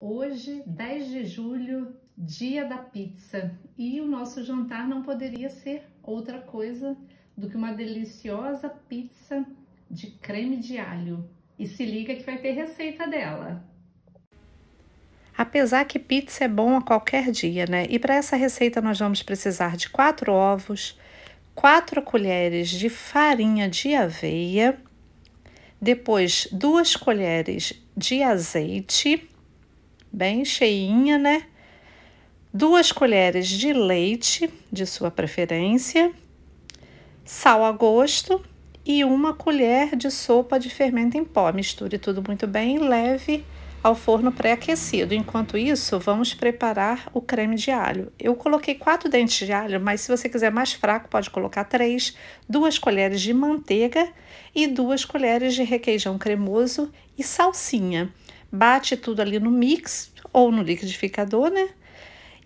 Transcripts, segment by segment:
Hoje, 10 de julho, dia da pizza, e o nosso jantar não poderia ser outra coisa do que uma deliciosa pizza de creme de alho. E se liga que vai ter receita dela. Apesar que pizza é bom a qualquer dia, né? E para essa receita nós vamos precisar de 4 ovos, 4 colheres de farinha de aveia, depois 2 colheres de azeite, bem cheinha, né? Duas colheres de leite, de sua preferência, sal a gosto e uma colher de sopa de fermento em pó. Misture tudo muito bem e leve ao forno pré-aquecido. Enquanto isso, vamos preparar o creme de alho. Eu coloquei quatro dentes de alho, mas se você quiser mais fraco, pode colocar três, duas colheres de manteiga e duas colheres de requeijão cremoso e salsinha bate tudo ali no mix ou no liquidificador, né?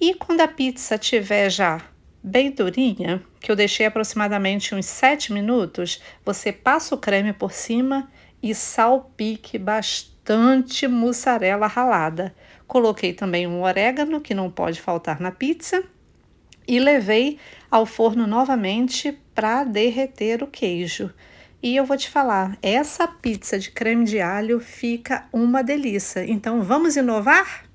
E quando a pizza tiver já bem durinha, que eu deixei aproximadamente uns 7 minutos, você passa o creme por cima e salpique bastante mussarela ralada. Coloquei também um orégano, que não pode faltar na pizza, e levei ao forno novamente para derreter o queijo. E eu vou te falar, essa pizza de creme de alho fica uma delícia. Então vamos inovar?